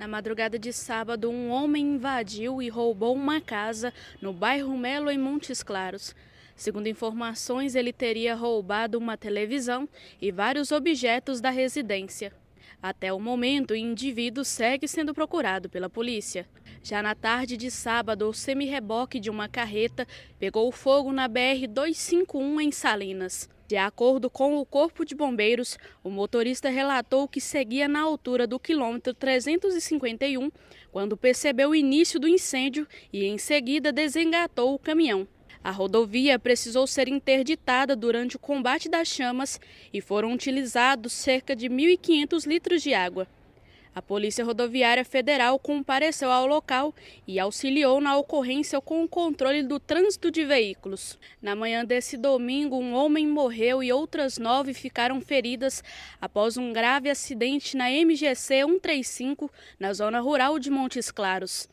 Na madrugada de sábado, um homem invadiu e roubou uma casa no bairro Melo, em Montes Claros. Segundo informações, ele teria roubado uma televisão e vários objetos da residência. Até o momento, o indivíduo segue sendo procurado pela polícia. Já na tarde de sábado, o semi-reboque de uma carreta pegou fogo na BR-251 em Salinas. De acordo com o Corpo de Bombeiros, o motorista relatou que seguia na altura do quilômetro 351 quando percebeu o início do incêndio e em seguida desengatou o caminhão. A rodovia precisou ser interditada durante o combate das chamas e foram utilizados cerca de 1.500 litros de água. A Polícia Rodoviária Federal compareceu ao local e auxiliou na ocorrência com o controle do trânsito de veículos. Na manhã desse domingo, um homem morreu e outras nove ficaram feridas após um grave acidente na MGC 135, na zona rural de Montes Claros.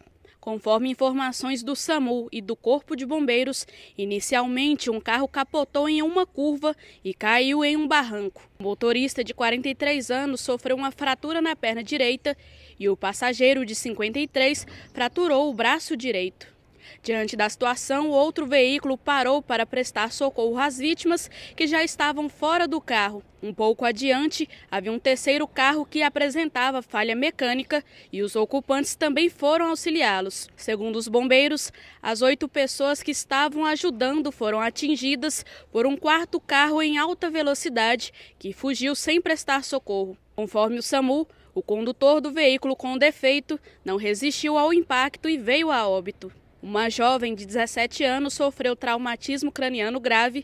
Conforme informações do SAMU e do Corpo de Bombeiros, inicialmente um carro capotou em uma curva e caiu em um barranco. O motorista de 43 anos sofreu uma fratura na perna direita e o passageiro de 53 fraturou o braço direito. Diante da situação, outro veículo parou para prestar socorro às vítimas que já estavam fora do carro. Um pouco adiante, havia um terceiro carro que apresentava falha mecânica e os ocupantes também foram auxiliá-los. Segundo os bombeiros, as oito pessoas que estavam ajudando foram atingidas por um quarto carro em alta velocidade que fugiu sem prestar socorro. Conforme o SAMU, o condutor do veículo com defeito não resistiu ao impacto e veio a óbito. Uma jovem de 17 anos sofreu traumatismo craniano grave,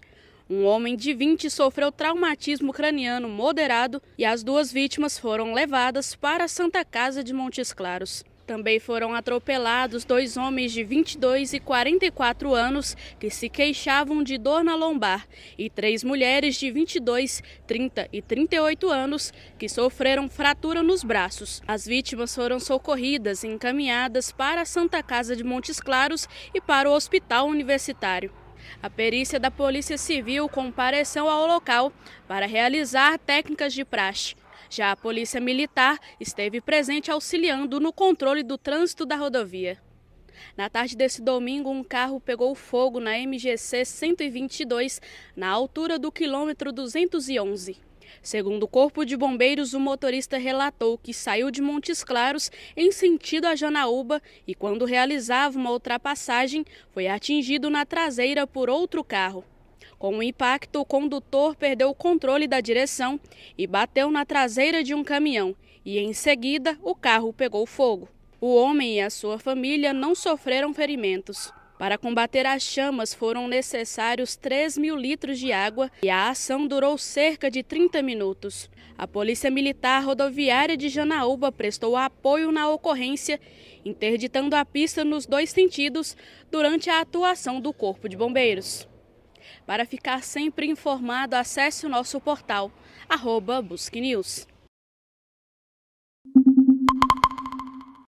um homem de 20 sofreu traumatismo craniano moderado e as duas vítimas foram levadas para a Santa Casa de Montes Claros. Também foram atropelados dois homens de 22 e 44 anos que se queixavam de dor na lombar e três mulheres de 22, 30 e 38 anos que sofreram fratura nos braços. As vítimas foram socorridas e encaminhadas para a Santa Casa de Montes Claros e para o Hospital Universitário. A perícia da Polícia Civil compareceu ao local para realizar técnicas de praxe. Já a Polícia Militar esteve presente auxiliando no controle do trânsito da rodovia. Na tarde desse domingo, um carro pegou fogo na MGC 122, na altura do quilômetro 211. Segundo o Corpo de Bombeiros, o motorista relatou que saiu de Montes Claros em sentido a Janaúba e, quando realizava uma ultrapassagem, foi atingido na traseira por outro carro. Com o impacto, o condutor perdeu o controle da direção e bateu na traseira de um caminhão, e em seguida o carro pegou fogo. O homem e a sua família não sofreram ferimentos. Para combater as chamas foram necessários 3 mil litros de água e a ação durou cerca de 30 minutos. A Polícia Militar Rodoviária de Janaúba prestou apoio na ocorrência, interditando a pista nos dois sentidos durante a atuação do Corpo de Bombeiros. Para ficar sempre informado, acesse o nosso portal, arroba Busque News.